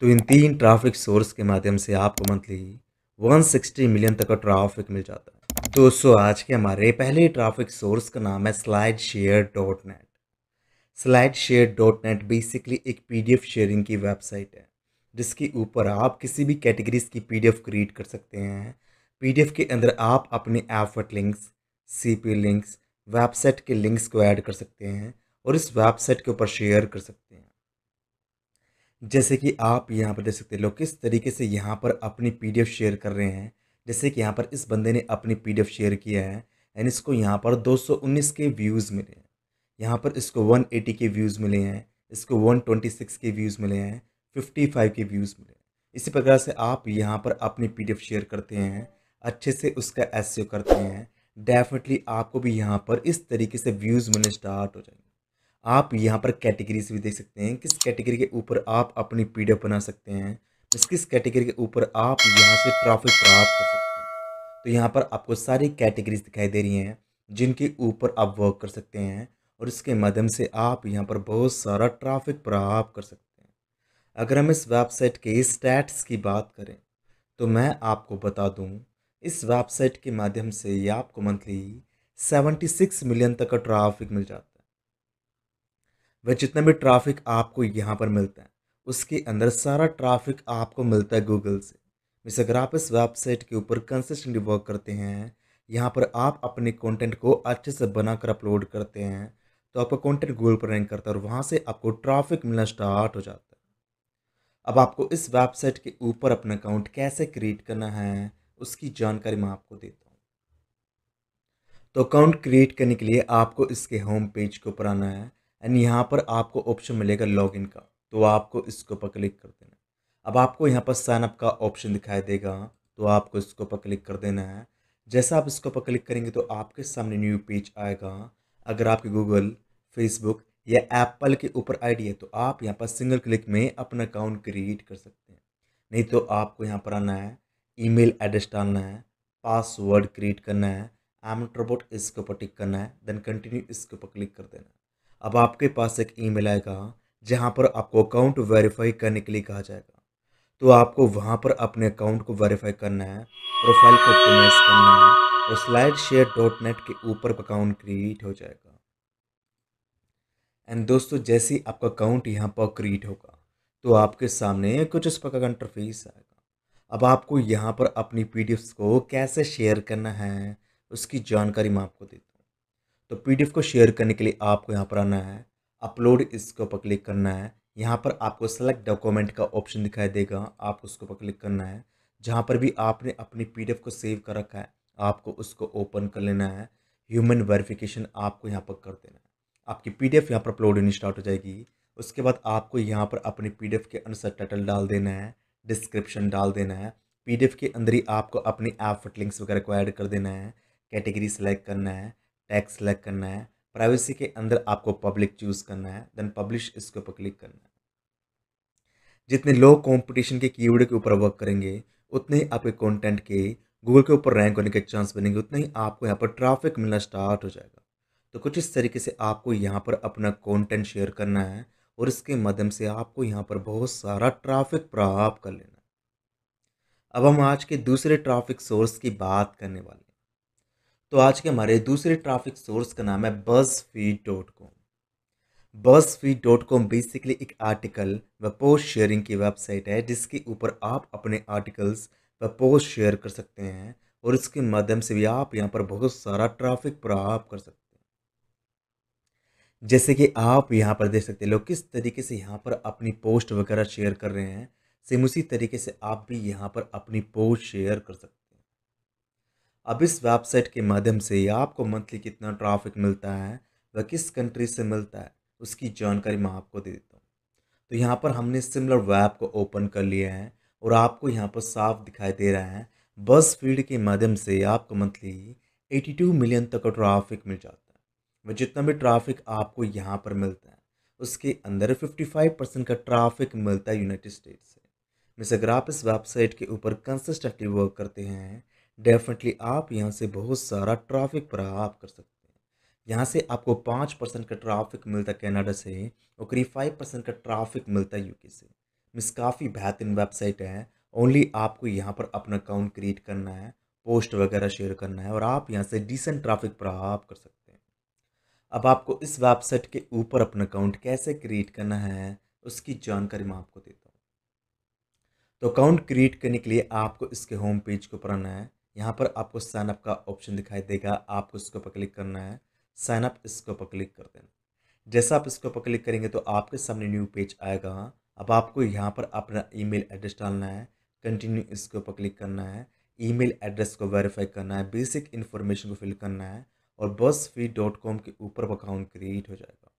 तो इन तीन traffic source के माध्यम से आपको मंथली 160 मिलियन तक का ट्रैफिक मिल जाता है दोस्तों आज के हमारे पहले ट्रैफिक सोर्स का नाम है slide share dot net slide share dot net basically एक पीडीएफ शेयरिंग की वेबसाइट है जिसके ऊपर आप किसी भी कैटेगरीज की पीडीएफ क्रिएट कर सकते हैं पीडीएफ के अंदर आप अपने effort links C links website के लिंक्स को ऐड कर सकते हैं और इस वेबसाइट के ऊपर शेयर कर सकते हैं जैसे कि आप यहाँ पर देख सकते हैं लोग किस तरीके से यहाँ पर अपनी पी शेयर कर रहे हैं जैसे कि यहाँ पर इस बंदे ने अपनी पी शेयर किया है एंड इसको यहाँ पर 219 के व्यूज़ मिले हैं यहाँ पर इसको 180 के व्यूज़ मिले हैं इसको 126 के व्यूज़ मिले हैं 55 के व्यूज़ मिले हैं इसी प्रकार से आप यहाँ पर अपनी पी शेयर करते हैं अच्छे से उसका एस e करते हैं डेफिनेटली आपको भी यहाँ पर इस तरीके से व्यूज़ मिलने स्टार्ट हो जाएंगे आप यहाँ पर कैटेगरीज भी देख सकते हैं किस कैटेगरी के ऊपर आप अपनी पी बना सकते हैं किस कैटेगरी के ऊपर आप यहाँ से ट्रॉफी प्राप्त कर सकते हैं तो यहाँ पर आपको सारी कैटेगरीज दिखाई दे रही हैं जिनके ऊपर आप वर्क कर सकते हैं और इसके माध्यम से आप यहाँ पर बहुत सारा ट्रैफिक प्राप्त कर सकते हैं अगर हम इस वेबसाइट के स्टैट्स की बात करें तो मैं आपको बता दूँ इस वेबसाइट के माध्यम से आपको मंथली 76 मिलियन तक का ट्रैफिक मिल जाता है वह जितना भी ट्राफिक आपको यहाँ पर मिलता है उसके अंदर सारा ट्राफिक आपको मिलता है गूगल से मिस अगर आप इस वेबसाइट के ऊपर कंसिस्टेंटली वर्क करते हैं यहाँ पर आप अपने कंटेंट को अच्छे से बनाकर अपलोड करते हैं तो आपका कंटेंट गूगल पर रैंक करता है और वहाँ से आपको ट्रैफिक मिलना स्टार्ट हो जाता है अब आपको इस वेबसाइट के ऊपर अपना अकाउंट कैसे क्रिएट करना है उसकी जानकारी मैं आपको देता हूँ तो अकाउंट क्रिएट करने के लिए आपको इसके होम पेज के ऊपर आना है एंड यहाँ पर आपको ऑप्शन मिलेगा लॉगिन का तो आपको इसके ऊपर क्लिक कर देना अब आपको यहाँ पर साइनअप का ऑप्शन दिखाई देगा तो आपको इसके ऊपर क्लिक कर देना है जैसा आप इसके ऊपर क्लिक करेंगे तो आपके सामने न्यू पेज आएगा अगर आपके गूगल फेसबुक या एप्पल के ऊपर आईडी है तो आप यहाँ पर सिंगल क्लिक में अपना अकाउंट क्रिएट कर सकते हैं नहीं तो आपको यहाँ पर आना है ईमेल एड्रेस डालना है पासवर्ड क्रिएट करना है एम इसके ऊपर टिक करना है देन कंटिन्यू इसके ऊपर क्लिक कर देना है अब आपके पास एक ईमेल आएगा जहाँ पर आपको अकाउंट वेरीफाई करने के लिए कहा जाएगा तो आपको वहाँ पर अपने अकाउंट को वेरीफाई करना है प्रोफाइल को ऑप्टिमाइज करना है और स्लाइड शेयर डॉट नेट के ऊपर अकाउंट क्रिएट हो जाएगा एंड दोस्तों जैसे ही आपका अकाउंट यहाँ पर क्रिएट होगा तो आपके सामने कुछ इस प्रकार का इंटरफेस आएगा अब आपको यहाँ पर अपनी पी को कैसे शेयर करना है उसकी जानकारी मैं आपको देता हूँ तो पीडीएफ को शेयर करने के लिए आपको यहाँ पर आना है अपलोड इसके ऊपर क्लिक करना है यहाँ पर आपको सेलेक्ट डॉक्यूमेंट का ऑप्शन दिखाई देगा आपको उसके ऊपर क्लिक करना है जहाँ पर भी आपने अपनी पी को सेव कर रखा है आपको उसको ओपन कर लेना है ह्यूमन वेरिफिकेशन आपको यहाँ पर कर देना है आपकी पी डी एफ यहाँ पर अपलोड होनी स्टार्ट हो जाएगी उसके बाद आपको यहाँ पर अपनी पी डी एफ के अनुसार टाइटल डाल देना है डिस्क्रिप्शन डाल देना है पी डी एफ के अंदर ही आपको अपनी ऐप लिंक्स वगैरह को ऐड कर देना है कैटेगरी सेलेक्ट करना है टैग सेलेक्ट करना है प्राइवेसी के अंदर आपको पब्लिक चूज़ करना है देन पब्लिश इसके ऊपर क्लिक करना है जितने लो कंपटीशन के कीवर्ड के ऊपर वर्क करेंगे उतने ही आपके कंटेंट के गूगल के ऊपर रैंक होने के चांस बनेंगे उतना ही आपको यहाँ पर ट्रैफिक मिलना स्टार्ट हो जाएगा तो कुछ इस तरीके से आपको यहाँ पर अपना कंटेंट शेयर करना है और इसके माध्यम से आपको यहाँ पर बहुत सारा ट्रैफिक प्राप्त कर लेना है अब हम आज के दूसरे ट्रैफिक सोर्स की बात करने वाले हैं तो आज के हमारे दूसरे ट्रैफिक सोर्स का नाम है BuzzFeed dot com BuzzFeed dot com basically एक आर्टिकल व पोस्ट शेयरिंग की वेबसाइट है जिसके ऊपर आप अपने आर्टिकल्स व पोस्ट शेयर कर सकते हैं और इसके माध्यम से भी आप यहाँ पर बहुत सारा ट्रैफिक प्राप्त कर सकते हैं जैसे कि आप यहाँ पर देख सकते हैं लोग किस तरीके से यहाँ पर अपनी पोस्ट वगैरह शेयर कर रहे हैं सेम उसी तरीके से आप भी यहाँ पर अपनी पोस्ट शेयर कर सकते हैं अब इस वेबसाइट के माध्यम से आपको मंथली कितना ट्रैफिक मिलता है वह किस कंट्री से मिलता है उसकी जानकारी मैं आपको दे देता हूँ तो यहाँ पर हमने सिमिलर वेब को ओपन कर लिया है और आपको यहाँ पर साफ दिखाई दे रहा है बस फीड के माध्यम से आपको मंथली 82 मिलियन तक का ट्राफिक मिल जाता है वह जितना भी ट्रैफिक आपको यहाँ पर मिलता है उसके अंदर 55 परसेंट का ट्रैफिक मिलता है यूनाइटेड स्टेट्स से मिस अगर आप इस वेबसाइट के ऊपर कंसिस्टेंटली वर्क करते हैं डेफिनेटली आप यहाँ से बहुत सारा ट्रैफिक प्राप्त कर सकते हैं यहाँ से आपको पाँच परसेंट का ट्राफिक मिलता है कनाडा से और करीब फाइव परसेंट का ट्राफिक मिलता है यूके से मिस काफ़ी बेहतरीन वेबसाइट है ओनली आपको यहाँ पर अपना अकाउंट क्रिएट करना है पोस्ट वगैरह शेयर करना है और आप यहाँ से डिसेंट ट्राफिक प्राप्त कर सकते हैं अब आपको इस वेबसाइट के ऊपर अपना अकाउंट कैसे क्रिएट करना है उसकी जानकारी मैं आपको देता हूँ तो अकाउंट क्रिएट करने के लिए आपको इसके होम पेज के ऊपर आना है यहाँ पर आपको साइनअप का ऑप्शन दिखाई देगा आपको इसके ऊपर क्लिक करना है साइनअप इसके ऊपर क्लिक कर देना जैसा आप इसके ऊपर क्लिक करेंगे तो आपके सामने न्यू पेज आएगा अब आपको यहाँ पर अपना ईमेल एड्रेस डालना है कंटिन्यू इसके ऊपर क्लिक करना है ईमेल एड्रेस को वेरीफाई करना है बेसिक इन्फॉर्मेशन को फिल करना है और बस फी डॉट कॉम के ऊपर अकाउंट क्रिएट हो जाएगा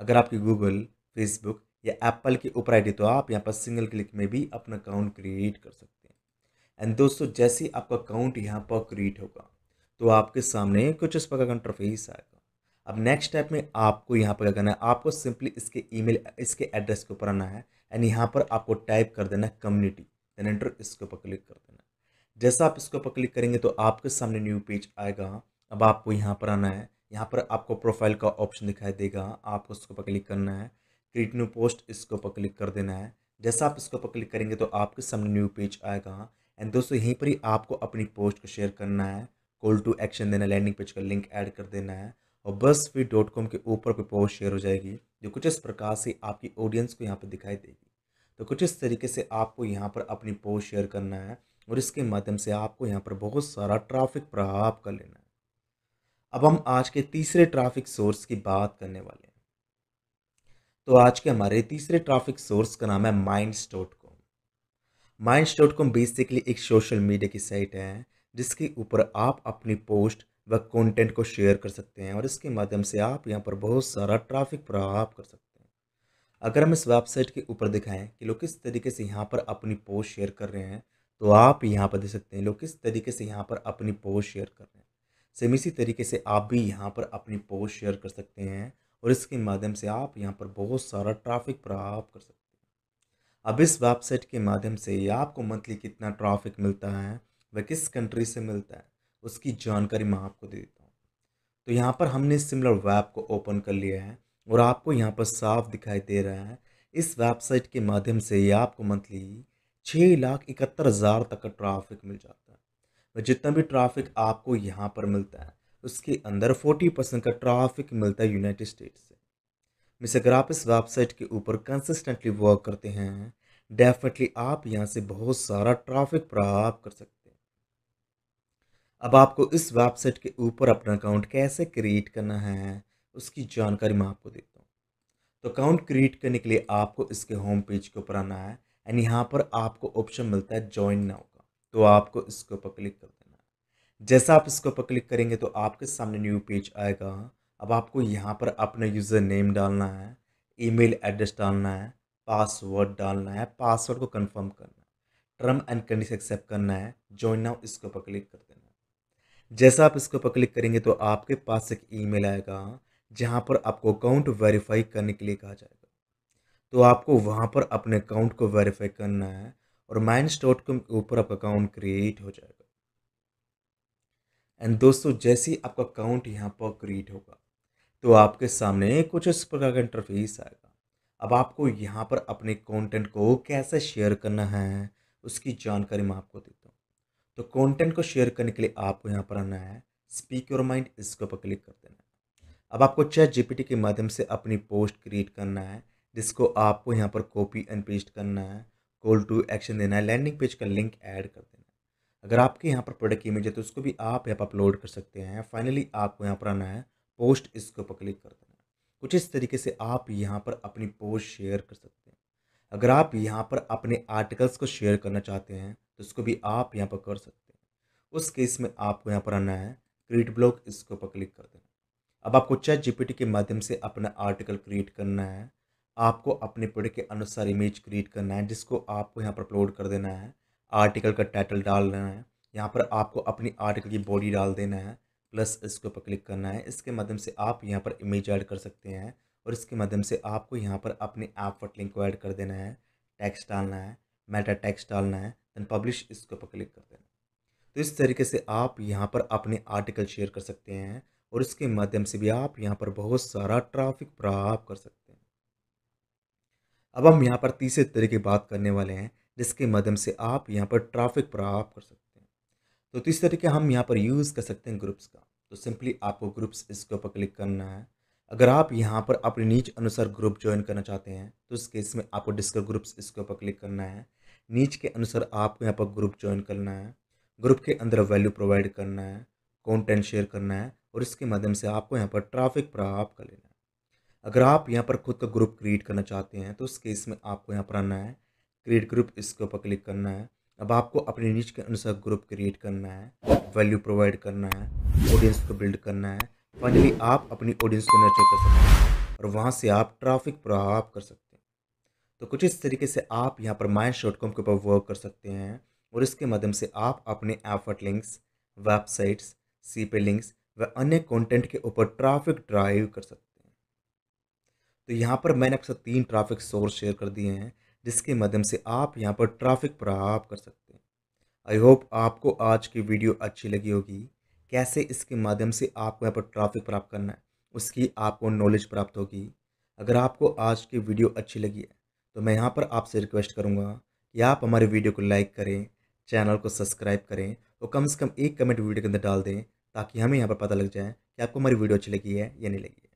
अगर आपकी गूगल फेसबुक या एप्पल की ऊपर आई तो आप यहाँ पर सिंगल क्लिक में भी अपना अकाउंट क्रिएट कर सकते हैं एंड दोस्तों जैसे ही आपका अकाउंट यहाँ पर क्रिएट होगा तो आपके सामने कुछ इस प्रकार का इंटरफेस आएगा अब नेक्स्ट स्टेप में आपको यहाँ पर क्या करना है आपको सिंपली इसके ईमेल इसके एड्रेस के ऊपर आना है एंड यहाँ पर आपको टाइप कर देना है कम्युनिटी देन एंटर इसके ऊपर क्लिक कर देना है जैसा आप इसके ऊपर क्लिक करेंगे तो आपके सामने न्यू पेज आएगा अब आपको यहाँ पर आना है यहाँ पर आपको प्रोफाइल का ऑप्शन दिखाई देगा आपको उसके ऊपर क्लिक करना है क्रिएट न्यू पोस्ट इसके ऊपर क्लिक कर देना है जैसा आप इसके ऊपर क्लिक करेंगे तो आपके सामने न्यू पेज आएगा एंड दोस्तों यहीं पर ही आपको अपनी पोस्ट को शेयर करना है कॉल टू एक्शन देना लैंडिंग पेज का लिंक ऐड कर देना है और बस फिर डॉट कॉम के ऊपर पे पोस्ट शेयर हो जाएगी जो कुछ इस प्रकार से आपकी ऑडियंस को यहाँ पर दिखाई देगी तो कुछ इस तरीके से आपको यहाँ पर अपनी पोस्ट शेयर करना है और इसके माध्यम से आपको यहाँ पर बहुत सारा ट्राफिक प्रभाव कर लेना है अब हम आज के तीसरे ट्राफिक सोर्स की बात करने वाले हैं तो आज के हमारे तीसरे ट्राफिक सोर्स का नाम है mind mines dot com basically एक सोशल मीडिया की साइट है जिसके ऊपर आप अपनी पोस्ट व कंटेंट को शेयर कर सकते हैं और इसके माध्यम से आप यहाँ पर बहुत सारा ट्रैफिक प्रभाव कर सकते हैं अगर हम इस वेबसाइट के ऊपर दिखाएं कि लोग किस तरीके से यहाँ पर अपनी पोस्ट शेयर कर रहे हैं तो आप यहाँ पर देख सकते हैं लोग किस तरीके से यहाँ पर अपनी पोस्ट शेयर कर रहे हैं सेम इसी तरीके से आप भी यहाँ पर अपनी पोस्ट शेयर कर सकते हैं और इसके माध्यम से आप यहाँ पर बहुत सारा ट्रैफिक प्रभाव कर सकते हैं अब इस वेबसाइट के माध्यम से आपको मंथली कितना ट्रैफिक मिलता है वह किस कंट्री से मिलता है उसकी जानकारी मैं आपको दे देता हूँ तो यहाँ पर हमने सिमिलर वेब को ओपन कर लिया है और आपको यहाँ पर साफ दिखाई दे रहा है इस वेबसाइट के माध्यम से आपको मंथली छः लाख इकहत्तर हज़ार तक का ट्राफिक मिल जाता है वह जितना भी ट्राफिक आपको यहाँ पर मिलता है उसके अंदर फोर्टी परसेंट का ट्राफिक मिलता है यूनाइटेड स्टेट्स से मिसे अगर आप इस वेबसाइट के ऊपर कंसिस्टेंटली वर्क करते हैं डेफिनेटली आप यहाँ से बहुत सारा ट्रैफिक प्राप्त कर सकते हैं अब आपको इस वेबसाइट के ऊपर अपना अकाउंट कैसे क्रिएट करना है उसकी जानकारी मैं आपको देता हूँ तो अकाउंट क्रिएट करने के लिए आपको इसके होम पेज के ऊपर आना है एंड यहाँ पर आपको ऑप्शन मिलता है ज्वाइन नाउ का तो आपको इसके ऊपर क्लिक कर देना है जैसा आप इसके ऊपर क्लिक करेंगे तो आपके सामने न्यू पेज आएगा अब आपको यहाँ पर अपना यूज़र नेम डालना है ईमेल एड्रेस डालना है पासवर्ड डालना है पासवर्ड को कंफर्म करना है टर्म एंड कंडीशन एक्सेप्ट करना है ज्वाइन नाउ इसके ऊपर क्लिक कर देना है जैसा आप इसके ऊपर क्लिक करेंगे तो आपके पास एक ईमेल आएगा जहाँ पर आपको अकाउंट वेरीफाई करने के लिए कहा जाएगा तो आपको वहाँ पर अपने अकाउंट को वेरीफाई करना है और माइंस डॉट कॉम के ऊपर आपका अकाउंट क्रिएट हो जाएगा एंड दोस्तों जैसे ही आपका अकाउंट यहाँ पर क्रिएट होगा तो आपके सामने कुछ इस प्रकार का इंटरफेस आएगा अब आपको यहाँ पर अपने कंटेंट को कैसे शेयर करना है उसकी जानकारी मैं आपको देता हूँ तो कंटेंट को शेयर करने के लिए आपको यहाँ पर आना है स्पीक योर माइंड इसके ऊपर क्लिक कर देना है अब आपको चैट जीपीटी के माध्यम से अपनी पोस्ट क्रिएट करना है जिसको आपको यहाँ पर कॉपी एंड पेस्ट करना है कॉल टू एक्शन देना है लैंडिंग पेज का लिंक ऐड कर देना है अगर आपके यहाँ पर प्रोडक्ट इमेज है तो उसको भी आप यहाँ पर अपलोड कर सकते हैं फाइनली आपको यहाँ पर आना है पोस्ट इसके ऊपर क्लिक कर देना कुछ इस तरीके से आप यहाँ पर अपनी पोस्ट शेयर कर सकते हैं अगर आप यहाँ पर अपने आर्टिकल्स को शेयर करना चाहते हैं तो इसको भी आप यहाँ पर कर सकते हैं उस केस में आपको यहाँ पर आना है क्रिएट ब्लॉग इसके ऊपर क्लिक कर देना अब आपको चैट जीपीटी के माध्यम से अपना आर्टिकल क्रिएट करना है आपको अपने पेड़ के अनुसार इमेज क्रिएट करना है जिसको आपको यहाँ पर अपलोड कर देना है आर्टिकल का टाइटल डाल देना है यहाँ पर आपको अपनी आर्टिकल की बॉडी डाल देना है प्लस इसके ऊपर क्लिक करना है इसके माध्यम से आप यहाँ पर इमेज ऐड कर सकते हैं और इसके माध्यम से आपको यहाँ पर अपने ऐप लिंक को ऐड कर देना है टैक्स डालना है मेटा टैक्स डालना है दैन पब्लिश इसके ऊपर क्लिक कर देना तो इस तरीके से आप यहाँ पर अपने आर्टिकल शेयर कर सकते हैं और इसके माध्यम से भी आप यहाँ पर बहुत सारा ट्राफिक प्राप्त कर सकते हैं अब हम यहाँ पर तीसरे तरीके बात करने वाले हैं जिसके माध्यम से आप यहाँ पर ट्राफिक प्राप्त कर सकते हैं तो, तो इस तरीके हम यहाँ पर यूज़ कर सकते हैं ग्रुप्स का तो सिंपली आपको ग्रुप्स इसके ऊपर क्लिक करना है अगर आप यहाँ पर अपने नीच अनुसार ग्रुप ज्वाइन करना चाहते हैं तो इस केस में आपको डिस्कर ग्रुप्स इसके ऊपर क्लिक करना है नीच के अनुसार आपको यहाँ पर ग्रुप ज्वाइन करना है ग्रुप के अंदर वैल्यू प्रोवाइड करना है कॉन्टेंट शेयर करना है और इसके माध्यम से आपको यहाँ पर ट्राफिक प्राप्त कर लेना है अगर आप यहाँ पर खुद का ग्रुप क्रिएट करना चाहते हैं तो उस केस में आपको यहाँ पर आना है क्रिएट ग्रुप इसके ऊपर क्लिक करना है अब आपको अपने नीच के अनुसार ग्रुप क्रिएट करना है वैल्यू प्रोवाइड करना है ऑडियंस को बिल्ड करना है फाइनली आप अपनी ऑडियंस को नर्चर कर सकते हैं और वहाँ से आप ट्राफिक प्रभाव कर सकते हैं तो कुछ इस तरीके से आप यहाँ पर माइंड शॉट कॉम के ऊपर वर्क कर सकते हैं और इसके माध्यम से आप अपने एफर्ट लिंक्स वेबसाइट्स सी पे लिंक्स व अन्य कंटेंट के ऊपर ट्रैफिक ड्राइव कर सकते हैं तो यहाँ पर मैंने अक्सर तीन ट्रैफिक सोर्स शेयर कर दिए हैं जिसके माध्यम से आप यहाँ पर ट्रैफिक प्राप्त कर सकते हैं आई होप आपको आज की वीडियो अच्छी लगी होगी कैसे इसके माध्यम से आपको यहाँ पर ट्रैफिक प्राप्त करना है उसकी आपको नॉलेज प्राप्त होगी अगर आपको आज की वीडियो अच्छी लगी है तो मैं यहाँ पर आपसे रिक्वेस्ट करूँगा कि आप हमारे वीडियो को लाइक करें चैनल को सब्सक्राइब करें और कम से कम एक कमेंट वीडियो के अंदर डाल दें ताकि हमें यहाँ पर पता लग जाए कि आपको हमारी वीडियो अच्छी लगी है या नहीं लगी है